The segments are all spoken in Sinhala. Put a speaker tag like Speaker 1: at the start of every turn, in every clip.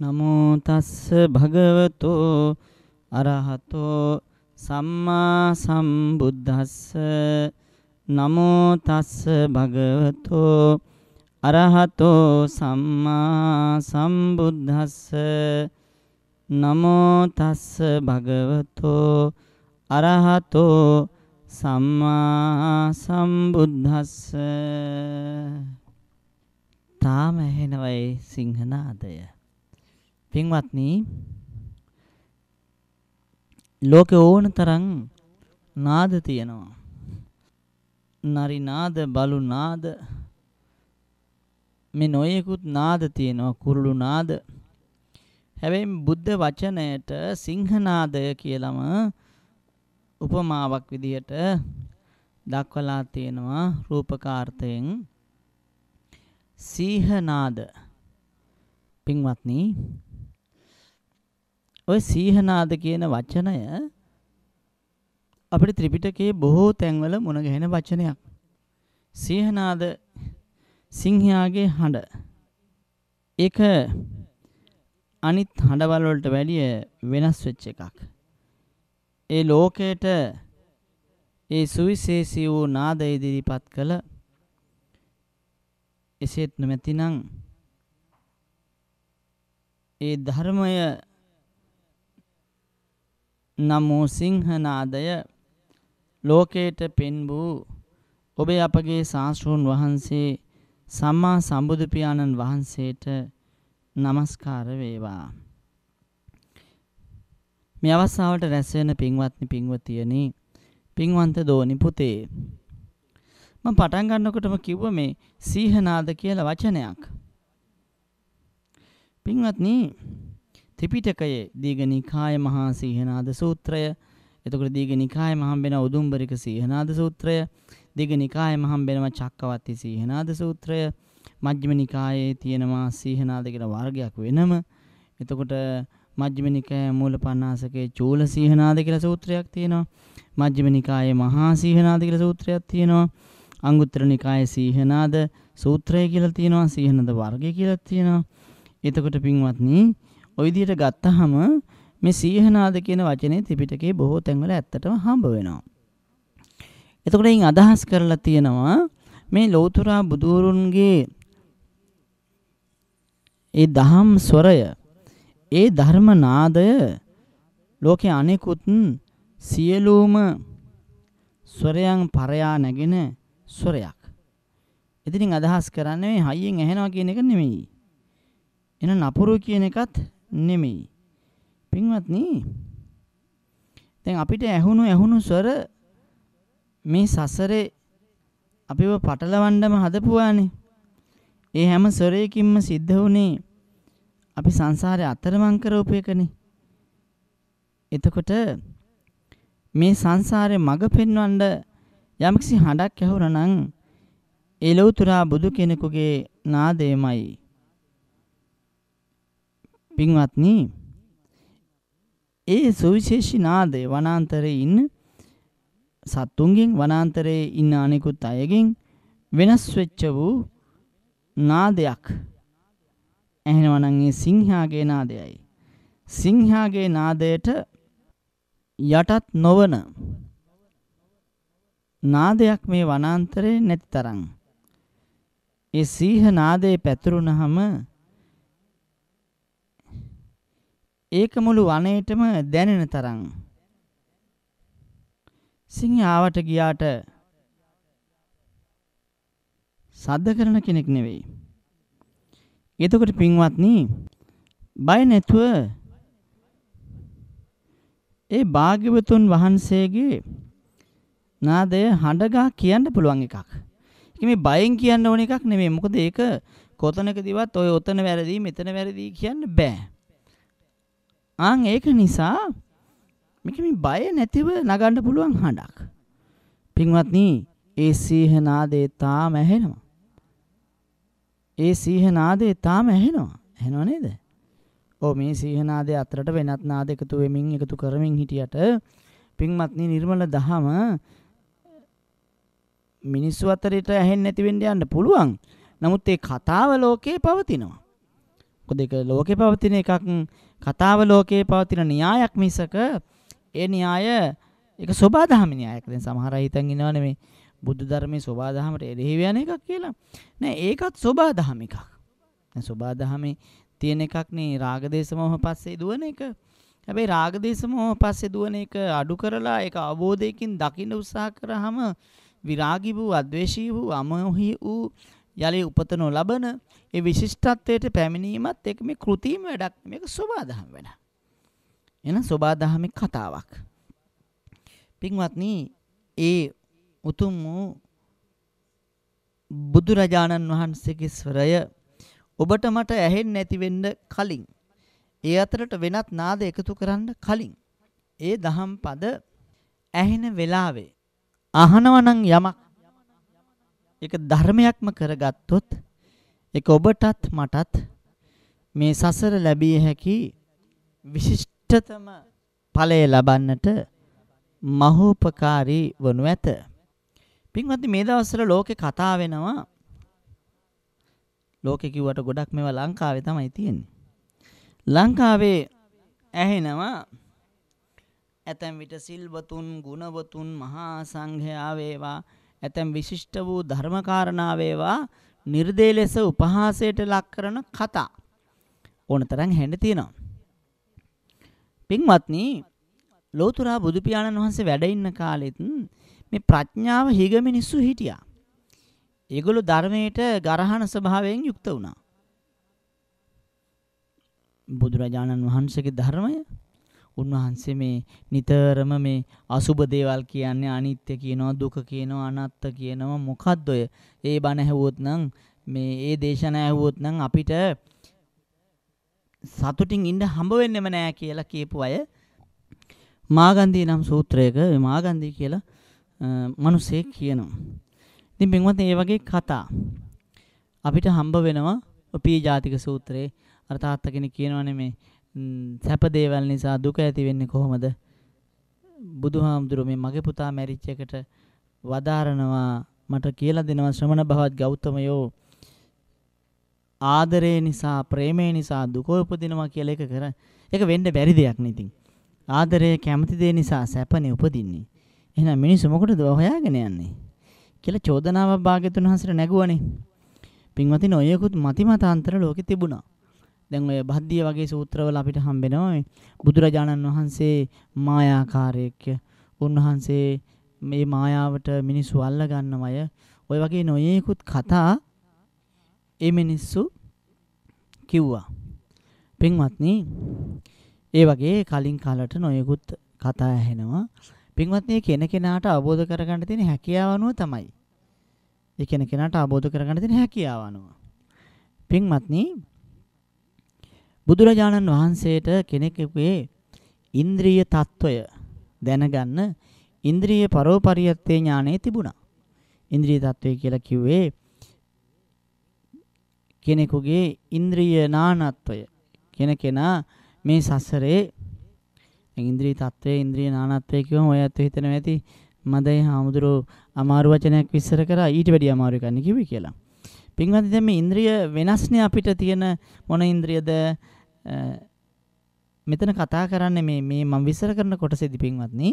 Speaker 1: නමෝ තස්ස භගවතෝ අරහතෝ සම්මා සම්බුද්දස්ස නමෝ තස්ස භගවතෝ අරහතෝ සම්මා සම්බුද්දස්ස නමෝ තස්ස භගවතෝ අරහතෝ සම්මා සම්බුද්දස්ස තාම ඇහෙනවයි සිංහනාදය පින්වත්නි ලෝකේ ඕන තරම් නාද තියෙනවා. නරි නාද, බලු නාද මේ නොයෙකුත් නාද තියෙනවා, කුරුළු නාද. හැබැයි බුද්ධ වචනයට සිංහනාදය කියලම උපමාවක් විදිහට දක්වලා තියෙනවා රූපකාර්ථයෙන් සීහනාද. පින්වත්නි ඔය සීහනාද කියන වචනය අපිට ත්‍රිපිටකයේ බොහෝ තැන්වල මුණ ගැහෙන වචනයක්. සීහනාද සිංහයාගේ හඬ. ඒක අනිත් හඬවල් වලට වැඩිය වෙනස් වෙච්ච එකක්. ඒ ලෝකයට ඒ සුවිශේෂී වූ නාදය ඉදිරිපත් කළ එසේත් නොමැතිනම් ඒ ධර්මය නම් වූ සිංහනාදය ලෝකයට පෙන් වූ ඔබේ අපගේ ශාස්ත්‍රූන් වහන්සේ සම්මා සම්බුදු පියාණන් වහන්සේට নমස්කාර වේවා. මේ අවස්ථාවට රැස් වෙන පින්වත්නි පින්වතියනි පින්වන්ත දෝනි පුතේ මම පටන් ගන්නකොටම කිව්ව මේ සීහනාද කියලා වචනයක්. පින්වත්නි ත්‍රිපිටකයේ දීඝනිකාය මහා සීහනාද සූත්‍රය එතකොට දීඝනිකායම හම්බෙන උදුම්බරික සීහනාද සූත්‍රය දීඝනිකායම හම්බෙනවා චක්කවත්ති සීහනාද සූත්‍රය මජ්ක්‍ධිම නිකායේ තියෙනවා සීහනාද කියලා වර්ගයක් වෙනම එතකොට මජ්ක්‍ධිම නිකායේ මූල පණ්ණාසකේ චූල සීහනාද කියලා සූත්‍රයක් තියෙනවා මජ්ක්‍ධිම නිකායේ මහා සීහනාද කියලා සූත්‍රයක් තියෙනවා අංගුත්තර නිකායේ සීහනාද සූත්‍රය කියලා තියෙනවා සීහනද වර්ගය කියලා තියෙනවා එතකොට පින්වත්නි ওই විදිහට ගත්තහම මේ සීහනාද කියන වචනේ ත්‍රිපිටකයේ බොහෝ තැන්වල ඇත්තටම හම්බ වෙනවා. එතකොට ඉන් අදහස් කරලා තියෙනවා මේ ලෞතර බුදුරුන්ගේ ඒ දහම් ස්වරය ඒ ධර්ම නාදය ලෝකේ අනෙකුත් සියලුම ස්වරයන් පරයා නැගෙන ස්වරයක්. ඉතින් අදහස් කරන්නේ හයියෙන් ඇහෙනවා කියන එක නෙමෙයි. එන නපුරු කියන එකත් නෙමෙයි. පින්වත්නි දැන් අපිට ඇහුණු ඇහුණු ස්වර මේ සසරේ අපිව පටලවන්නම හදපුවානේ. ඒ හැම ස්වරයකින්ම සිද්ධ වුණේ අපි සංසාරේ අතරමං කරෝපු එකනේ. එතකොට මේ සංසාරේ මඟ පෙන්වන්න යම්කිසි හඬක් ඇහුණා නම් ඒ ලෞතර බුදු කෙනෙකුගේ නාදයමයි. පින්වත්නි ඒ සුවිශේෂී නාදය වනාන්තරයේ ඉන්න සත්තුන්ගෙන් වනාන්තරයේ ඉන්න අනෙකුත් අයගෙන් වෙනස් වෙච්ච වූ නාදයක් ඇහෙනවා නම් ඒ සිංහාගේ නාදයයි සිංහාගේ නාදයට යටත් නොවන නාදයක් මේ වනාන්තරේ නැති තරම් ඒ සීහ නාදේ පැතුරුනහම ඒක මුළු වනයේටම දැනෙන තරම් සිංහාවට ගියාට සද්ද කරන කෙනෙක් නෙවෙයි. එතකොට පින්වත්නි බය නැතුව ඒ භාග්‍යවතුන් වහන්සේගේ නාදය හඬගා කියන්න පුළුවන් එකක්. ඒක මේ බයෙන් කියන්න ඕන එකක් නෙමෙයි. මොකද ඒක කොතනකදීවත් ඔය ඔතන වැරදි මෙතන වැරදි කියන්න බෑ. ආන් ඒක නිසා මේක මේ බය නැතිව නගන්න පුළුවන් හඬක්. පින්වත්නි, ඒ සීහ නාදේ තාම ඇහෙනවා. ඒ සීහ නාදේ තාම ඇහෙනවා. ඇහෙනව නේද? ඔව් මේ සීහ නාදේ අතරට වෙනත් නාද එකතු වෙමින් එකතු කරමින් හිටියට පින්වත්නි නිර්මල දහම මිනිස්සු අතරට ඇහෙන්නේ නැති වෙන්න යන්න පුළුවන්. නමුත් ඒ කතාව ලෝකේ පවතිනවා. මොකද ඒක ලෝකේ පවතින එකක් කතාව ලෝකේ පවතින න්‍යායක් මිසක ඒ න්‍යාය ඒක සෝබාදහම න්‍යායක්. දැන් සමහර අය හිතන් ඉනවනේ මේ බුද්ධ ධර්මයේ සෝබාදහමට එරෙහිව යන එකක් කියලා. නෑ ඒකත් සෝබාදහම එකක්. දැන් සෝබාදහමේ තියෙන එකක් නේ රාගදේශ මොහ පස්සේ දුවන එක. හැබැයි රාගදේශ මොහ පස්සේ දුවන එක අඩු කරලා ඒක අවබෝධයකින් දකින්න උත්සාහ කරාම විරාගී වූ, අද්වේෂී වූ, අමෝහි වූ යලි උපත නොලබන ඒ විශිෂ්ටත්වයට පැමිණීමත් එක මේ කෘතිම වැඩක් මේක සෝබාදහම් වැඩ. එන සෝබාදහමේ කතාවක්. පින්වත්නි ඒ උතුම් වූ බුදුරජාණන් වහන්සේගේ ස්වරය ඔබට මට ඇහෙන්නේ නැති වෙන්න කලින් ඒ අතරට වෙනත් නාද එකතු කරන්න කලින් ඒ දහම් පද ඇහෙන වෙලාවේ අහනවනම් යමක් ඒක ධර්මයක්ම කරගත්තොත් ඒක ඔබටත් මටත් මේ සසර ලැබිය හැකි විශිෂ්ටතම ඵලය ලබන්නට මහෝපකාරී වනු ඇත. පින්වත්නි මේ දවස්වල ලෝකේ කතා වෙනවා ලෝකේ කිව්වට ගොඩක් මේවා ලංකාවේ තමයි තියෙන්නේ. ලංකාවේ ඇහෙනවා ඇතැම් විට සිල්වතුන් ගුණවතුන් මහා සංඝයා වේවා ඇතැම් විශිෂ්ට වූ ධර්මකාරණා වේවා නිර්දේ ලෙස උපහාසයට ලක් කරන කතා ඕනතරම් හැඬ තියෙනවා. පින්වත්නි ලෝතර බුදු පියාණන් වහන්සේ වැඩ ඉන්න කාලෙත් මේ ප්‍රඥාව හිග මිනිස්සු හිටියා. ඒගොල්ලෝ ධර්මයට ගරහන ස්වභාවයෙන් යුක්ත වුණා. බුදුරජාණන් වහන්සේගේ ධර්මය උන්වහන්සේ මේ නිතරම මේ අසුබ දේවල් කියන්නේ අනිත්‍ය කියනවා දුක කියනවා අනාත්ත කියනවා මොකද්ද ඔය? ඒ බණ ඇහුවොත් නම් මේ ඒ දේශනා ඇහුවොත් නම් අපිට සතුටින් ඉන්න හම්බ වෙන්නෙම නෑ කියලා කියපු අය මාගන්දී නම් සූත්‍රයක මාගන්දී කියලා මිනිසෙක් කියනවා. ඉතින් බින්වත් මේ වගේ කතා අපිට හම්බ වෙනවා පී ජාතික සූත්‍රයේ අර තාත්තා කෙනෙක් කියනවනේ මේ සැප දේවල් නිසා දුක ඇති වෙන්නේ කොහොමද? බුදුහාමුදුරුවෝ මේ මගේ පුතා මැරිච්ච එකට වදාරනවා මට කියලා දෙනවා ශ්‍රමණ භවත් ගෞතමයෝ ආදරේ නිසා ප්‍රේමේ නිසා දුක උපදිනවා කියලා එක කර ඒක වෙන්න බැරි දෙයක් නේ ඉතින් ආදරේ කැමති දේ නිසා සැපනේ උපදින්නේ එහෙනම් මිනිස්සු මොකටද හොයාගෙන යන්නේ කියලා චෝදනාවක් භාග්‍යතුන් හන්සට නැගුවනේ පින්වතින ඔයකුත් මති මතාන්තර ලෝකෙ තිබුණා දැන් ඔය භද්දිය වගේ සූත්‍රවල අපිට හම්බෙනවා බුදුරජාණන් වහන්සේ මායාකාරයෙක්. උන්වහන්සේ මේ මායාවට මිනිස්සු අල්ල ගන්නවය. ඔය වගේ නොයේකුත් කතා ඒ මිනිස්සු කිව්වා. පින්වත්නි ඒ වගේ කලින් කාලට නොයේකුත් කතා ඇහෙනවා. පින්වත්නි කෙන කෙනාට අවබෝධ කරගන්න තියෙන හැකියාව අනුව තමයි. ඒ කෙන කෙනාට අවබෝධ කරගන්න තියෙන හැකියාව අනුව. පින්වත්නි බුදුරජාණන් වහන්සේට කෙනෙකුගේ ඉන්ද්‍රිය తত্ত্বය දැනගන්න ඉන්ද්‍රිය පරෝපරියත්තේ ඥානෙ තිබුණා. ඉන්ද්‍රිය తত্ত্বය කියලා කිව්වේ කෙනෙකුගේ ඉන්ද්‍රිය නානත්වය කෙනකෙනා මේ සසරේ ඉන්ද්‍රිය తত্ত্বය ඉන්ද්‍රිය නානත්වය කියවම ඔය ඇත්ත හිතනවා ඇති මදයි හාමුදුරෝ අමාරු වචනයක් විස්තර කරා ඊට වැඩිය අමාරු එකක් නෙකිවි කියලා. පින්වත් දැන් මේ ඉන්ද්‍රිය වෙනස්නේ අපිට තියෙන මොන ඉන්ද්‍රියද මෙතන කතා කරන්නේ මේ මේ මම විස්තර කරන කොටසේදී පින්වත්නි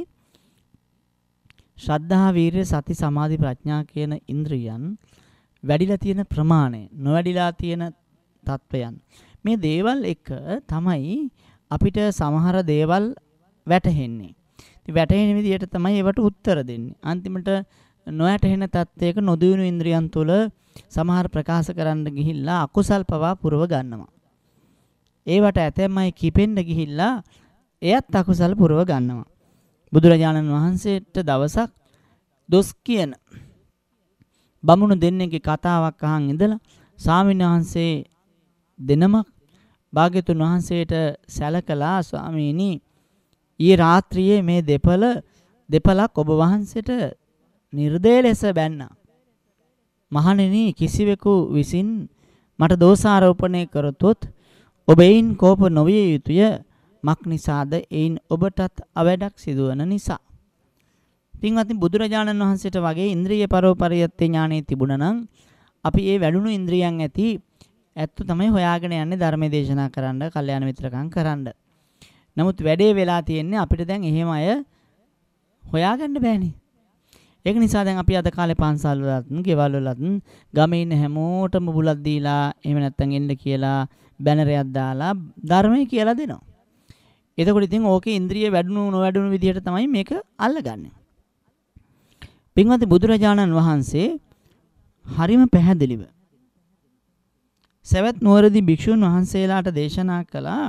Speaker 1: ශ්‍රද්ධා වීරිය සති සමාධි ප්‍රඥා කියන ඉන්ද්‍රියන් වැඩිලා තියෙන ප්‍රමාණය නොවැඩිලා තියෙන තත්වයන් මේ දේවල් එක තමයි අපිට සමහර දේවල් වැටහෙන්නේ. ඉතින් වැටහෙන විදිහට තමයි ඒවට උත්තර දෙන්නේ. අන්තිමට නොයැටහෙන තත්වයක නොදියුණු ඉන්ද්‍රියන් තුළ සමහර ප්‍රකාශ කරන්න ගිහිල්ලා අකුසල් පවා පුරව ගන්නවා. ඒවට ඇතැම් අය කිපෙන්න ගිහිල්ලා එයත් අකුසල පුරව ගන්නවා. බුදුරජාණන් වහන්සේට දවසක් දොස් කියන බමුණු දෙන්නෙක්ගේ කතාවක් අහන් ඉඳලා ස්වාමීන් වහන්සේ දෙනමක් භාග්‍යතුන් වහන්සේට සැලකලා ස්වාමීනි ඊ රාත්‍රියේ මේ දෙපළ දෙපළක් ඔබ වහන්සේට නිර්දය ලෙස බැන්නා. මහණෙනි කිසිවෙකු විසින් මට දෝෂාරෝපණය කරතොත් ඔබ එයින් කෝප නොවිය යුතුය. මක් නිසාද? එයින් ඔබටත් අවැඩක් සිදුවන නිසා. පින්වත්නි බුදුරජාණන් වහන්සේට වගේ ඉන්ද්‍රිය පරෝපරියත්තේ ඥානෙ තිබුණා නම් අපි ඒ වැඩුණු ඉන්ද්‍රියන් ඇති ඇත්ත තමයි හොයාගෙන යන්නේ ධර්ම දේශනා කරන්න, කල්යාණ මිත්‍රකම් කරන්න. නමුත් වැඩේ වෙලා තියෙන්නේ අපිට දැන් එහෙම අය හොයාගන්න බෑනේ. ඒක නිසා දැන් අපි අද කාලේ පන්සල් වලත්, ගෙවල් වලත් ගමේ ඉන්න හැමෝටම බුලත් දීලා, එහෙම නැත්නම් එන්න කියලා බැනරයක් දාලා ධර්මය කියලා දෙනවා. එතකොට ඉතින් ඕකේ ඉන්ද්‍රිය වැඩුණු නොවැඩුණු විදිහට තමයි මේක අල්ලගන්නේ. පින්වත් බුදුරජාණන් වහන්සේ හරිම පැහැදිලිව සවැත් නුවරදී භික්ෂුන් වහන්සේලාට දේශනා කළා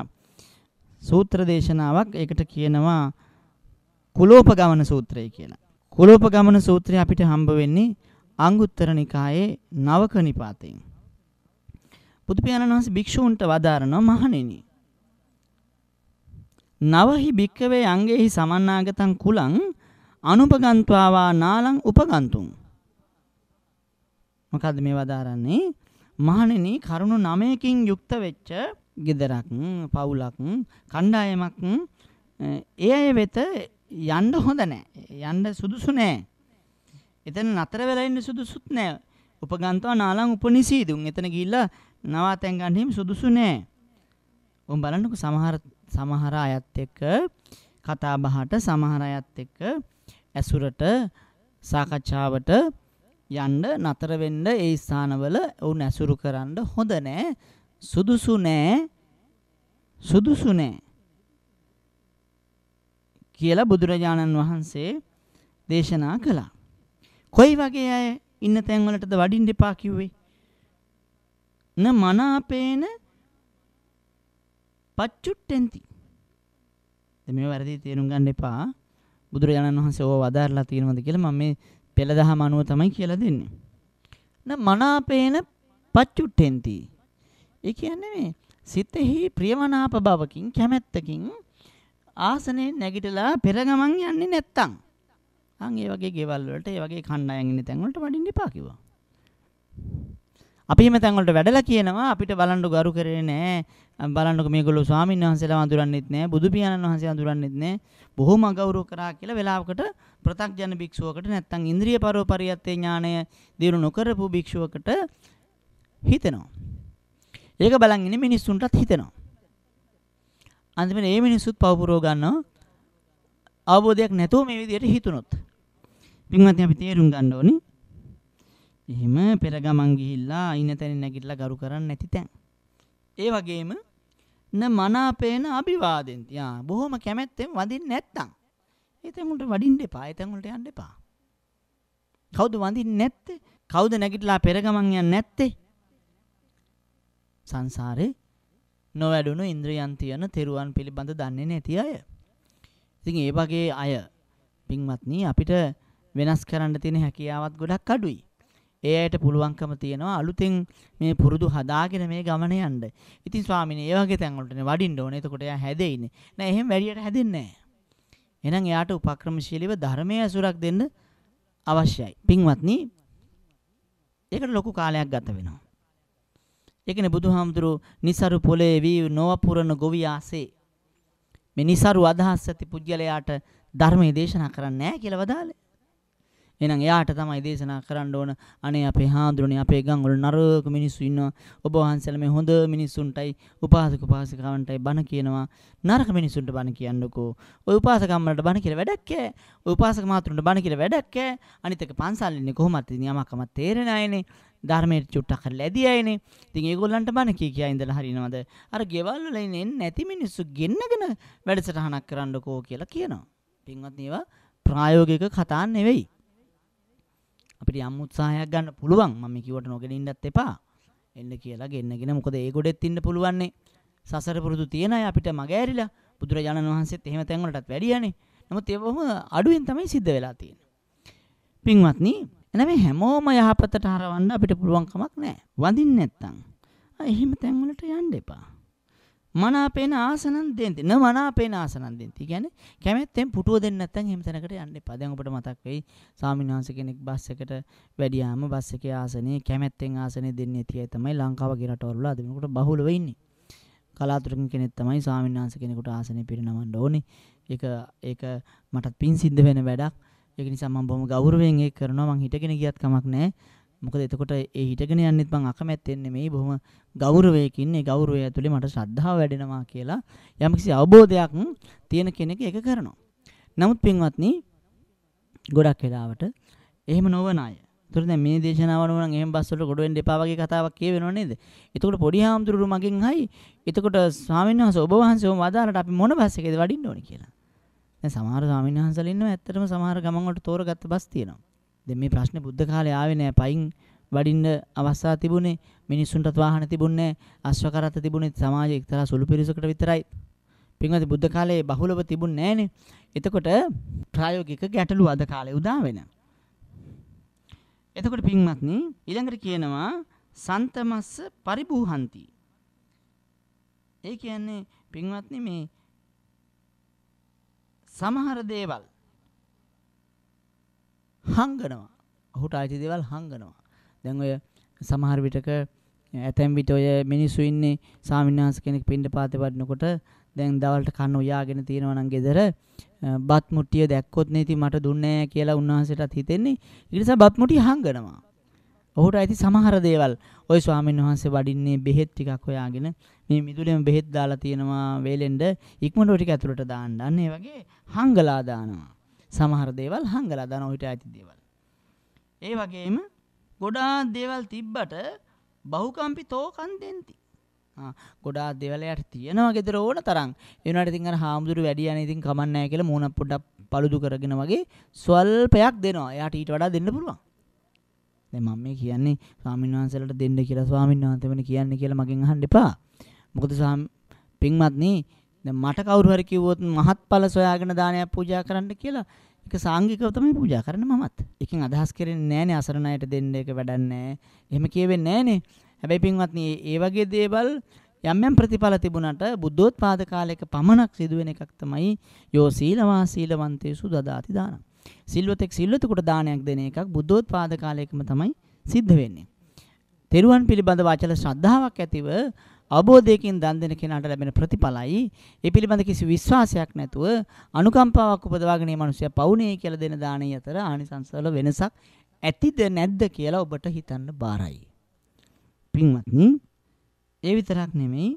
Speaker 1: සූත්‍ර දේශනාවක් ඒකට කියනවා කුලෝපගමන සූත්‍රය කියලා. කුලෝපගමන සූත්‍රය අපිට හම්බ වෙන්නේ අංගුත්තර නිකායේ නවක නිපාතයෙන්. බුදු පියාණන් වහන්සේ භික්ෂූන්ට වදාරනවා මහණෙනි. නවහි භික්කවේ අංගෙහි සමන්නාගතං කුලං අනුපගන්්වාවා නාලං උපගන්තුම්. මොකද්ද මේ වදාරන්නේ? මහණෙනි කරුණු 9කින් යුක්ත වෙච්ච ගෙදරක් පවුලක් කණ්ඩායමක් ඒ අය වෙත යන්න හොඳ නැහැ. යන්න සුදුසු නැහැ. එතන නතර වෙලා ඉන්න සුදුසුත් නැහැ. උපගන්තව නාලං උපනිසීදුන්. එතන ගිහිල්ලා නවාතැන් ගන්න හිම සුදුසු නැහැ. උඹ බලන්නකො සමහර සමහර අයත් එක්ක කතා බහට සමහර අයත් එක්ක ඇසුරට සාකච්ඡාවට යන්න නතර වෙන්න ඒ ස්ථානවල වුන් ඇසුරු කරන්න හොඳ නැහැ. සුදුසු නැහැ. සුදුසු නැහැ. කියලා බුදුරජාණන් වහන්සේ දේශනා කළා. කොයි වගේ අය ඉන්න තැන් වලටද වඩින්න එපා කිව්වේ? න මනාපේන පච්චුට්ටෙන්ති. දැන් මේව වැරදි තේරුම් ගන්න එපා. බුදුරජාණන් වහන්සේ ඕව වදාරලා තියෙනවද කියලා මම මේ පෙළදහම අනුව තමයි කියලා දෙන්නේ. න මනාපේන පච්චුට්ටෙන්ති. ඒ කියන්නේ මේ සිතෙහි ප්‍රියමනාප බවකින් කැමැත්තකින් ආසනේ නැගිටලා පෙර ගමන් යන්නේ නැත්තම් අන් ඒ වගේ ගෙවල් වලට ඒ වගේ කණ්ඩායම් ඉන්න තැන් වලට වඩින්න එපා කිව්වා. අපි එහෙම තැන් වලට වැඩලා කියනවා අපිට බලන්න ගරු කරේ නැහැ. බලන්නකො මේගොල්ලෝ ස්වාමීන් වහන්සේලා වඳුරන්නෙත් නැහැ. බුදු පියාණන් වහන්සේ වඳුරන්නෙත් නැහැ. බොහොම අගෞරව කරා කියලා වෙලාවකට ප්‍රතග්ජන භික්ෂුවකට නැත්තම් ඉන්ද්‍රිය පරෝ පරියත්තේ ඥාණය දිනු නොකරපු භික්ෂුවකට හිතෙනවා. ඒක බලන් ඉන්නේ මිනිස්සුන්ටත් හිතෙනවා. අන්තිමට ඒ මිනිස්සුත් පවපුරව ගන්නවා අවබෝධයක් නැතුව මේ විදිහට හිතුනොත් පින්වත්නි අපි තේරුම් ගන්න ඕනේ එහෙම පෙර ගමන් ගිහිල්ලා අයින තැනින් නැගිටලා ගරු කරන්නේ නැති තැන් ඒ වගේම න මනාපේන අභිවාදෙන්ති ආ බොහොම කැමැත්තෙන් වඳින්නේ නැත්තම් ඒ තැන් වලට වඩින්න එපා ඒ තැන් වලට යන්න එපා කවුද වඳින්නේ නැත්තේ කවුද නැගිටලා පෙර ගමන් යන්නේ නැත්තේ සංසාරේ නොවැඩුණු ඉන්ද්‍රියන් තියෙන තෙරුවන් පිළිබඳ දන්නේ නැති අය. ඉතින් ඒ වගේ අය පින්වත්නි අපිට වෙනස් කරන්න තියෙන හැකියාවත් ගොඩක් අඩුයි. ඒ අයට පුළුවන්කම තියෙනවා අලුතෙන් මේ පුරුදු හදාගෙන මේ ගමන යන්න. ඉතින් ස්වාමීනි ඒ වගේ තැන් වලටනේ වඩින්න ඕනේ. එතකොට එයා හැදෙන්නේ. නෑ එහෙම වැඩියට හැදෙන්නේ නෑ. එහෙනම් එයාට උපක්‍රමශීලීව ධර්මයේ ඇසුරක් දෙන්න අවශ්‍යයි. පින්වත්නි ඒකට ලොකු කාලයක් ගත වෙනවා. ඒ කියන්නේ බුදුහාමුදුරු નિසරු පොලේ වී නොවපුරන ගොවියාසේ මේ નિසරු අදහස් ඇති පුජ්‍යලයාට ධර්මයේ දේශනා කරන්නේ නැහැ කියලා වදාළේ. එහෙනම් එයාට තමයි දේශනා කරන්න ඕන අනේ අපේ හාඳුනේ අපේ ගම් වල නරක මිනිස්සු ඉන්නවා ඔබ වහන්සේලා මේ හොඳ මිනිස්සුන්ටයි උපාසක උපාසිකාවන්ටයි බණ කියනවා නරක මිනිස්සුන්ට බණ කියන්නකෝ ඔය උපාසකම් වලට බණ කියලා වැඩක් ඈ ඔය උපාසක මාත්‍රුන්ට බණ කියලා වැඩක් ඈ අනිත් එක පන්සල් ඉන්නේ කොහොමද ඉතින් යමක්ම තේරෙන්නේ නැහැනේ ධර්මයට චුට්ටක් හරි ලැබිය අයනේ. ඉතින් ඒගොල්ලන්ට බණ කී කියා ඉඳලා හරිනවද? අර ගෙවල් වල ඉන්නේ නැති මිනිස්සු ගෙන්නගෙන වැඩසටහනක් කරන්නකෝ කියලා කියනවා. පින්වත්නි ඒවා ප්‍රායෝගික කතා නෙවෙයි. අපිට යම් උත්සාහයක් ගන්න පුළුවන්. මම කිව්වට නොගෙන ඉන්නත් එපා. එන්න කියලා ගෙන්නගෙන මොකද ඒ ගොඩෙත් ඉන්න පුළුවන්නේ. සසර පුරුදු තියන අය අපිට මගහැරිලා බුදුරජාණන් වහන්සේත් එහෙම තැන් වලටත් වැඩියනේ. නමුත් ඒ බොහොම අඩුවෙන් තමයි සිද්ධ වෙලා තියෙන්නේ. පින්වත්නි එන මේ හැමෝම යහපතට හරවන්න අපිට පුළුවන් කමක් නැහැ. වඳින්න නැත්තම්. එහෙම තැන් වලට යන්න එපා. මනාපේන ආසනන් දෙන්ති. න මනාපේන ආසනන් දෙන්ති. කියන්නේ කැමැත්තෙන් පුටුව දෙන්න නැත්නම් එහෙම තැනකට යන්න එපා. දැන් ඔබට මතක් වෙයි සාමිනාංශ කෙනෙක් බස් එකට වැඩියාම බස් එකේ ආසනේ කැමැත්තෙන් ආසනේ දෙන්නේ තියයි තමයි ලංකාව ගේ රටවල අද වෙනකොට බහුලව ඉන්නේ. කලාතුරකින් කෙනෙක් තමයි සාමිනාංශ කෙනෙකුට ආසනේ පිරිනමන්න ඕනේ. ඒක ඒක මටත් පින් සිද්ධ වෙන වැඩක්. ඒක නිසා මම බොහොම ගෞරවයෙන් ඒක කරනවා මං හිටගෙන ගියත් කමක් නැහැ. මොකද එතකොට ඒ හිටගෙන යන්නෙත් මං අකමැත් වෙන්නේ නෙමෙයි බොහොම ගෞරවයකින් ඒ ගෞරවය ඇතුලේ මට ශ්‍රද්ධාව වැඩෙනවා කියලා යම්කිසි අවබෝධයක් තියෙන කෙනෙක් ඒක කරනවා. නමුත් පින්වත්නි ගොඩක් වෙලාවට එහෙම නොවන අය. ඒතර දැන් මේ දේශනාව අනුව නම් එහෙම බස් වලට ගොඩ වෙන්න එපා වගේ කතාවක් කියවෙනව නේද? එතකොට පොඩි හාමුදුරුවෝ මගෙන් අහයි. එතකොට ස්වාමීන් වහන්සේ ඔබ වහන්සේ ඔබ වදාරට අපි මොන බස් එකේද වඩින්න ඕනේ කියලා. දැන් සමහර ස්වාමීන් වහන්සලා ඉන්නවා ඇත්තටම සමහර ගමන් වලට තෝරගත්ත බස් තියෙනවා. දැන් මේ ප්‍රශ්නේ බුද්ධ කාලේ ආවේ නෑ පයින් වඩින්න අවස්ථා තිබුණේ මිනිස්සුන්ටත් වාහන තිබුණේ අශ්ව කරත් තිබුණේ සමාජයේ එක්තරා සුළු පිරිසකට විතරයි. පින්වත් බුද්ධ කාලේ බහුලව තිබුණේ නෑනේ. එතකොට ප්‍රායෝගික ගැටලු අද කාලේ උදා වෙනවා. එතකොට පින්වත්නි ඊළඟට කියනවා සන්තමස්ස පරිබූහන්ති. ඒ කියන්නේ පින්වත්නි මේ සමහර දේවල් හංගනවා. ඔහුට අයිති දේවල් හංගනවා. දැන් ඔය සමහර විටක ඇතැම් විට ඔය මිනිස්සු ඉන්නේ සාමින්හාස කෙනෙක් පින්ඩ පාතේ වඩනකොට දැන් දවල්ට කන්න උයාගෙන තියෙනවා නම් ගෙදර බත් මුට්ටිය දැක්කොත් නේ ඉතින් මට දුන්නේ නැහැ කියලා උන්වහන්සේටත් හිතෙන්නේ. ඒ නිසා බත් මුට්ටිය හංගනවා. ඔහුට ඇති සමහර දේවල් ওই ස්වාමීන් වහන්සේ වඩින්නේ බෙහෙත් ටිකක් හොයාගෙන මේ මිදුලෙම බෙහෙත් දාලා තියෙනවා වේලෙන්ඩ ඉක්මනට ටික ඇතුළට දාන්න. අන්න ඒ වගේ හංගලා දානවා. සමහර දේවල් හංගලා දාන ඔහිට ඇති දේවල්. ඒ වගේම ගොඩාක් දේවල් තිබ්බට බහුකම්පි තෝකන් දෙන්ති. ගොඩා දෙවලයට තියෙනවා ගෙදර ඕන තරම් ඒනට ඉතින් අර හාමුදුරු වැඩි යන ඉතින් කමන්නේ නැහැ කියලා මූණ පොඩ්ඩක් paludu කරගෙන වගේ ස්වල්පයක් දෙනවා. එයාට ඊට වඩා දෙන්න පුළුවන්. දැන් මම මේ කියන්නේ ස්වාමීන් වහන්සේලාට දෙන්න කියලා ස්වාමීන් වහන්සේ වෙන කියන්නේ කියලා මගෙන් අහන්න එපා. මොකද සාම පින්වත්නි දැන් මට කවුරු හරි කිව්වොත් මහත්ඵල සොයාගෙන දානයක් පූජා කරන්න කියලා ඒක සාංගිකව තමයි පූජා කරන්නේ මමත්. එකෙන් අදහස් කරන්නේ නැහනේ අසරණයට දෙන්න එක වැඩක් නැහැ. එහෙම කියවෙන්නේ නැහනේ. හැබැයි පින්වත්නි ඒ වගේ දේවල් යම් යම් ප්‍රතිඵල තිබුණට බුද්ධෝත්පාද කාලයක පමණක් සිදුවෙන එකක් තමයි යෝ සීලවා සීලවන්තේසු දදාති දානං. සිල්වතෙක් සිල්වතෙකුට දානයක් දෙන එකක් බුද්ධෝත්පාද කාලයකම තමයි සිද්ධ වෙන්නේ. තෙරුවන් පිළිබඳව අචල ශ්‍රද්ධාවක් ඇතිව අවබෝධයකින් දන් දෙන කෙනාට ලැබෙන ප්‍රතිඵලයි ඒ පිළිබඳ කිසි විශ්වාසයක් නැතුව අනුකම්පාවක් උපදවාගෙන මේ මිනිස්සයා පවුනේ කියලා දෙන දාණය අතර ආනිසංසවල වෙනසක් ඇතිද නැද්ද කියලා ඔබට හිතන්න බාරයි. පින්වත්නි, ඒ විතරක් නෙමෙයි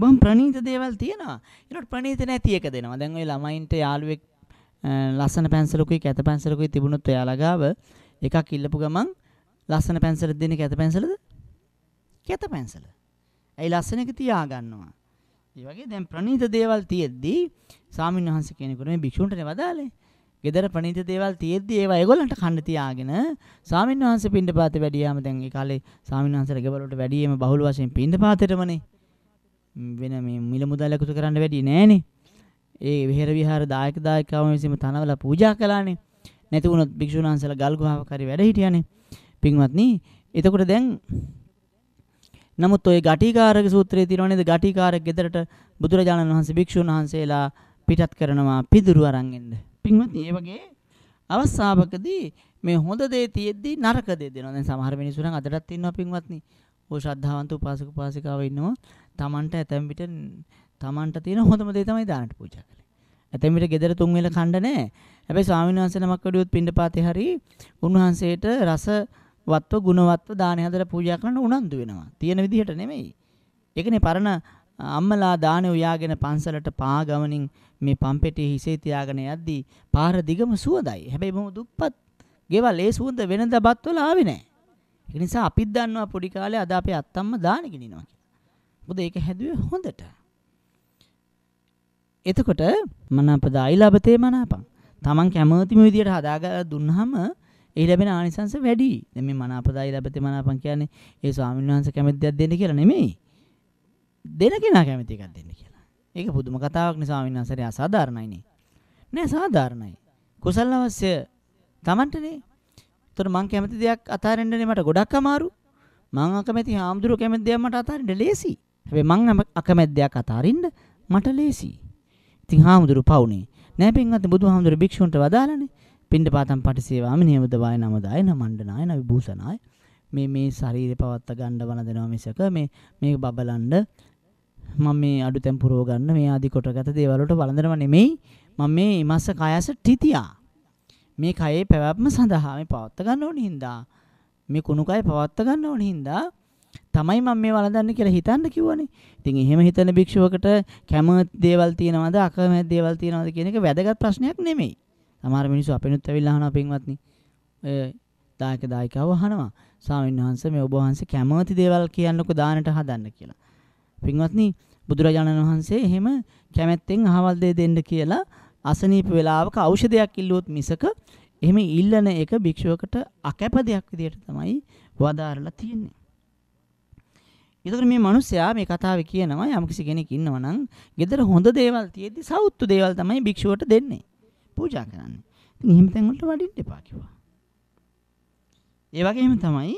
Speaker 1: බොහොම ප්‍රණීත දේවල් තියෙනවා. ඊට ප්‍රණීත නැති එක දෙනවා. දැන් ওই ළමයින්ට යාළුවෙක් ලස්සන පැන්සලකුයි කැත පැන්සලකුයි තිබුණොත් ඔයාලා ගාව එකක් ඉල්ලපු ගමන් ලස්සන පැන්සල දෙන්නේ කැත පැන්සලද? කැත පැන්සල. ඇයි ලස්සන එක තියාගන්නවා. ඒ වගේ දැන් ප්‍රණීත දේවල් තියෙද්දී සාමින් වහන්සේ කෙනෙකුට මේ භික්ෂුන්ටනේ වදාලේ. ගෙදර ප්‍රණීත දේවල් තියෙද්දි ඒවා ඒගොල්ලන්ට කන්න තියාගෙන සාමින්වහන්ස පින්ඩපාත වැඩියාම දැන් ඒ කාලේ සාමින්වහන්සේලා ගෙවලට වැඩියෙම බහුල වශයෙන් පින්ඩපාතේටමනේ වෙන මේ මිල මුදල් එකතු කරන්න වැඩි නෑනේ ඒ විහෙර විහාර දායක දායකයන් විසින් තනවලා පූජා කළානේ. නැති වුණොත් භික්ෂුන් වහන්සේලා ගල් ගුහාවක හරි වැඩ හිටියානේ. පින්වත්නි, එතකොට දැන් නමුත් ওই ගටිකාරක සූත්‍රයේ තියෙනවා නේද ගටිකාරක ගෙදරට බුදුරජාණන් වහන්සේ භික්ෂුන් වහන්සේලා පිටත් කරනවා පිදුරු අරන් එන්න. පින්වත්නි, ඒ වගේ අවස්ථාවකදී මේ හොඳ දේ තියෙද්දි නරක දේ දෙනවා. දැන් සමහර මිනිස්සු නම් අදටත් ඉන්නවා පින්වත්නි. ඕ ශ්‍රද්ධාවන්ත උපාසක උපාසිකාව ඉන්නවා. Tamanට ඇතැම් විට Tamanට තියෙන හොඳම දේ තමයි දානට පූජා කරන්නේ. ඇතැම් විට ගෙදර තුන් වෙල කණ්ඩ නැහැ. හැබැයි ස්වාමීන් වහන්සේ නමක් වැඩියොත් පින්ඩපාතේ හරි උන්වහන්සේට රස වත්ව ගුණවත්ව දාන හැදලා පූජා කරන්න උනන්දු වෙනවා. තියෙන විදිහට නෙමෙයි. ඒකනේ පරණ අම්මලා දානේ උයාගෙන පන්සලට පා ගමනින් මේ පම්පෙටි හිසේ තියාගෙන යද්දී පාර දිගම සුවඳයි. හැබැයි බොහොම දුප්පත් ගෙවල් ඒ සුවඳ වෙනදා බත් වල ආවේ නැහැ. ඒ නිසා අපිත් දන්නවා පොඩි කාලේ අද අපේ අත්තම්ම දාන ගිනිනවා කියලා. මොකද ඒක හැදුවේ හොඳට. එතකොට මනාපද අයිලාභතේ මනාපං. Taman කැමතිම විදියට හදා දුන්නාම ඒ ලැබෙන ආනිසංස වැඩි. දැන් මේ මනාපද අයිලාභතේ මනාපං කියන්නේ ඒ ස්වාමීන් වහන්සේ කැමති දෙයක් දෙන්න කියලා නෙමෙයි. දෙන කෙනා කැමති එකක් දෙන්න කියලා. ඒක පුදුම කතාවක් නේ ස්වාමීන් වහන්සේ අසාධාරණයිනේ. නෑ සාධාරණයි. කුසල අවශ්‍ය Tamanටනේ. එතකොට මං කැමති දෙයක් අතාරින්නනේ මට ගොඩක් අමාරු. මං අකමැති හාමුදුරුවෝ කැමති දෙයක් මට අතාරින්න ලේසි. හැබැයි මං අකමැති දෙයක් අතාරින්න මට ලේසියි. ඉතින් හාමුදුරු පවුනේ. නෑ පින්වත් බුදුහාමුදුරු භික්ෂුන්ට වදාලානේ. පින්ඩ පාතම් පටිසේවාම නියමද වාය නමදාය නමණ්ඩනාය නවිභූෂණාය. මේ මේ ශරීරය පවත්ත ගන්න වනදෙනවා මිසක මේ මේක බබලන්න මම මේ අඩුතෙන් පුරව ගන්න මේ ආදි කොටගත දේවල් වලට වළඳනව නෙමෙයි මම මේ ඉමස්ස කයස තිතියා මේ කයේ පැවැත්ම සඳහා මේ පවත්ත ගන්න ඕන හින්දා මේ කුණු කය පවත්ත ගන්න ඕන හින්දා තමයි මම මේ වළඳන්න කියලා හිතන්න කිව්වනේ. ඉතින් එහෙම හිතන භික්ෂුවකට කැමති දේවල් තියනවද අකමැති දේවල් තියනවද කියන එක වැදගත් ප්‍රශ්නයක් නෙමෙයි. සමහර මිනිස්සු අපෙනුත් ඇවිල්ලා අහනවා පින්වත්නි. ඔය දායක දායිකාව අහනවා. ස්වාමීන් වහන්සේ මේ ඔබ වහන්සේ කැමති දේවල් කියන්නකෝ දානට හදන්න කියලා. පින්වත්නි බුදුරජාණන් වහන්සේ එහෙම කැමැත්තෙන් අහවල් දේ දෙන්න කියලා අසනීප වෙලාවක ඖෂධයක් ඉල්ලුවොත් මිසක එහෙම ඉල්ලන එක භික්ෂුවකට අකැප දෙයක් විදියට තමයි වදාරලා තියෙන්නේ. එතකොට මේ මිනිස්සයා මේ කතාවේ කියනවා යම්කිසි කෙනෙක් ඉන්නවා නම් ගෙදර හොඳ දේවල් තියෙද්දි සෞත්තු දේවල් තමයි භික්ෂුවට දෙන්නේ. පූජා කරන්නේ. ඉතින් එහෙම තැන් වලට වඩින්න එපා කිව්වා. ඒ වගේම තමයි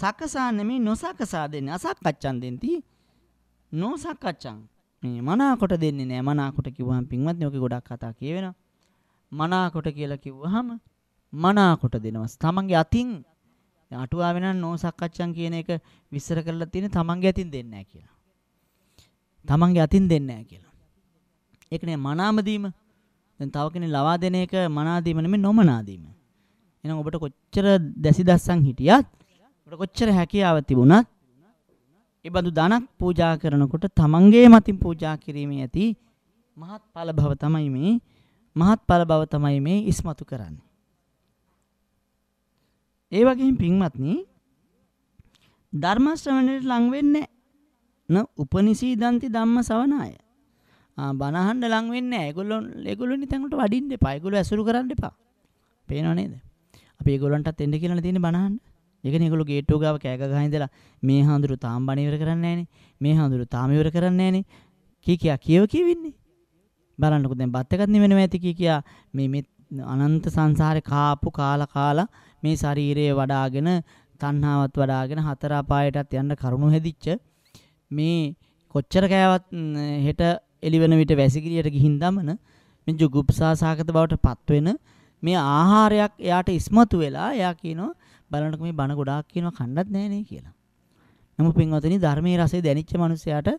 Speaker 1: සකසා නෙමෙයි නොසකසා දෙන්නේ. අසක්කච්ඡන් දෙන්ති. නොසකච්ඡන්. මේ මනාකොට දෙන්නේ නෑ. මනාකොට කිව්වහම පින්වත්නි ඔකේ ගොඩක් කතා කියවෙනවා. මනාකොට කියලා කිව්වහම මනාකොට දෙනවා. තමන්ගේ අතින් දැන් අටුවාවේ නම් නෝ සක්කච්ඡන් කියන එක විස්තර කරලා තියෙන්නේ තමන්ගේ අතින් දෙන්නේ නැහැ කියලා. තමන්ගේ අතින් දෙන්නේ නැහැ කියලා. ඒක නේ මනාම දීම. දැන් තව කෙනෙක් ලවා දෙන එක මනා දීම නෙමෙයි නොමනා දීම. එහෙනම් ඔබට කොච්චර දැසි දස්සන් හිටියත් ඔබට කොච්චර හැකියාව තිබුණත් ඒ බඳු දානක් පූජා කරනකොට තමන්ගේ මතින් පූජා කිරීමේ ඇති මහත් ඵල භව තමයි මේ මහත් ඵල භව තමයි මේ ඉස්මතු කරන්නේ. ඒ වගේම පින්වත්නි ධර්ම ශ්‍රවණයට ලං වෙන්නේ න උපනිසීදන්ති ධම්ම සවනාය. ආ බණහන්න ලං වෙන්නේ නැහැ. ඒගොල්ලෝ ඒගොල්ලෝ නිතන්ට වඩින්න එපා. ඒගොල්ලෝ ඇසුරු කරන්න එපා. පේනව නේද? අපි ඒගොල්ලන්ටත් එන්න කියලානේ තියෙන්නේ බණහන්න. ඒකනේ ඒගොල්ලෝ ගේට්ටුව ගාව කෑග ගහ ඉඳලා මේ හාඳුරු තාම බණ ඉවර කරන්නේ නැහනේ. මේ හාඳුරු තාම ඉවර කරන්නේ නැහනේ. කී කියා කියව කියවින්නේ. බලන්නකෝ දැන් බත් එකක් නෙවෙනවා ඇති කී කියා මේ මේ අනන්ත සංසාරේ කාපු කාලා කාලා මේ ශරීරය වඩාගෙන තණ්හාවත් වඩාගෙන හතර අපායටත් යන්න කරුණු හැදිච්ච මේ කොච්චර කෑවත් හෙට එළිවෙන විට වැසිකිළියට ගිහින් දමන මේ ජුගුප්සාසහගත බවට පත්වෙන මේ ආහාරයක් එයාට ඉස්මතු වෙලා එයා කියනවා බලන්නකො මේ බණ ගොඩාක් කියනවා කන්නත් නැහැ කියලා. නමුත් පින්වතුනි ධර්මයේ රසය දැනෙච්ච මනුස්සයාට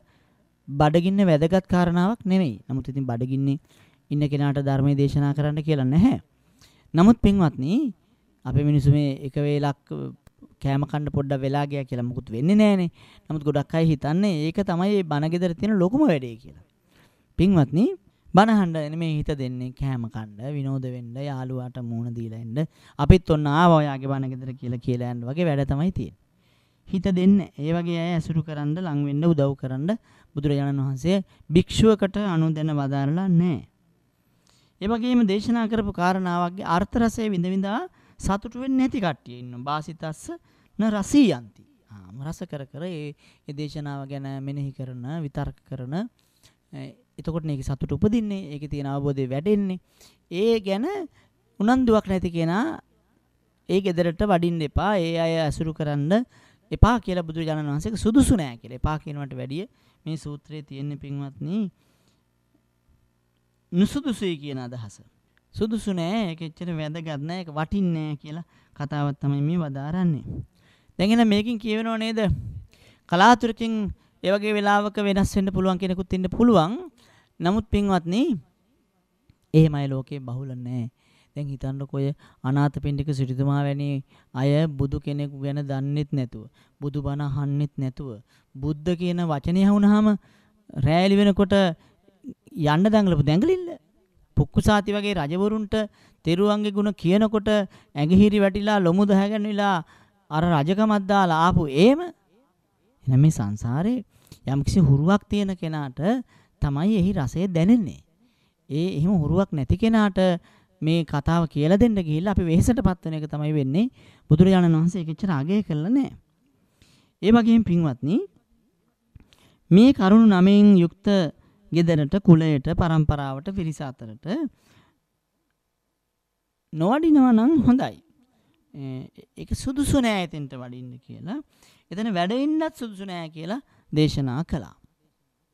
Speaker 1: බඩගින්න වැදගත් කාරණාවක් නෙමෙයි. නමුත් ඉතින් බඩගින්නේ ඉන්න කෙනාට ධර්මයේ දේශනා කරන්න කියලා නැහැ. නමුත් පින්වත්නි අපේ මිනිස්සු මේ එක වේලක් කෑම කන්න පොඩ්ඩක් වෙලා ගියා කියලා මුකුත් වෙන්නේ නැහනේ. නමුත් ගොඩක් අය හිතන්නේ ඒක තමයි මේ බණ ගෙදර තියෙන ලොකුම වැඩේ කියලා. පින්වත්නි බණ අහන්න මේ හිත දෙන්නේ කෑම කන්න, විනෝද වෙන්න, යාළුවාට මූණ දීලා එන්න. අපිත් ඔන්න ආවා ඔයාගේ බණ ගෙදර කියලා කියලා යන්න වගේ වැඩ තමයි තියෙන්නේ. හිත දෙන්නේ ඒ වගේ අය ඇසුරු කරන්න, ලං වෙන්න, උදව් කරන්න බුදුරජාණන් වහන්සේ භික්ෂුවකට අනුදැන වදාරලා නැහැ. ඒ වගේම දේශනා කරපු කාරණාවක්ගේ අර්ථ රසය විඳ විඳා සතුටු වෙන්නේ නැති කට්ටිය ඉන්නවා. බාසිතස්ස න රසීයන්ති. ආම රස කර කර ඒ ඒ දේශනාව ගැන මෙනෙහි කරන විතර්ක කරන එතකොට මේකේ සතුට උපදින්නේ. ඒකේ තියෙන අවබෝධය වැඩෙන්නේ. ඒ ගැන උනන්දුවක් නැති කෙනා ඒ gederට වඩින්න එපා. ඒ අය අසුරු කරන්න එපා කියලා බුදුරජාණන් වහන්සේක සුදුසු නෑ කියලා. එපා කියනවට වැඩිය මේ සූත්‍රයේ තියෙන පින්වත්නි නුසුදුසුයි කියන අදහස. සුදුසු නෑ ඒක එච්චර වැදගත් නෑ ඒක වටින්නේ නෑ කියලා කතාවක් තමයි මේ වදාරන්නේ. දැන් එහෙනම් මේකෙන් කියවෙනව නේද? කලාතුරකින් ඒ වගේ වෙලාවක වෙනස් වෙන්න පුළුවන් කෙනෙකුත් ඉන්න පුළුවන්. නමුත් පින්වත්නි එහෙමයි ලෝකේ බහුල නෑ. දැන් හිතන්නකෝ ඔය අනාථපිණ්ඩික සිටුතුමා වැනි අය බුදු කෙනෙකු ගැන දන්නෙත් නැතුව, බුදුබණ අහන්නෙත් නැතුව, බුද්ධ කියන වචනේ වුණාම රෑලි වෙනකොට යන්න දඟලපු දැඟලිල්ල පුක්කුසාති වගේ රජවරුන්ට තෙරුවන්ගේ ගුණ කියනකොට ඇඟහිරි වැටිලා ලොමු දහගන්විලා අර රජකමක් දාලා ආපු ඒම එහෙනම් මේ සංසාරේ යම්කිසි හුරුවක් තියෙන කෙනාට තමයි එහි රසය දැනෙන්නේ. ඒ එහෙම හුරුවක් නැති කෙනාට මේ කතාව කියලා දෙන්න ගිහිල්ලා අපි වෙහෙසටපත් වෙන එක තමයි වෙන්නේ. බුදුරජාණන් වහන්සේ ඒකෙච්චර අගය කළා නෑ. ඒ වගේම පින්වත්නි මේ කරුණු නමෙන් යුක්ත ගෙදරට කුලයට પરම්පරාවට පිරිස අතරට නොවඩිනවා නම් හොඳයි. ඒක සුදුසු නෑ එතෙන්ට වඩින්න කියලා. එතන වැඩ ඉන්නත් සුදුසු නෑ කියලා දේශනා කළා.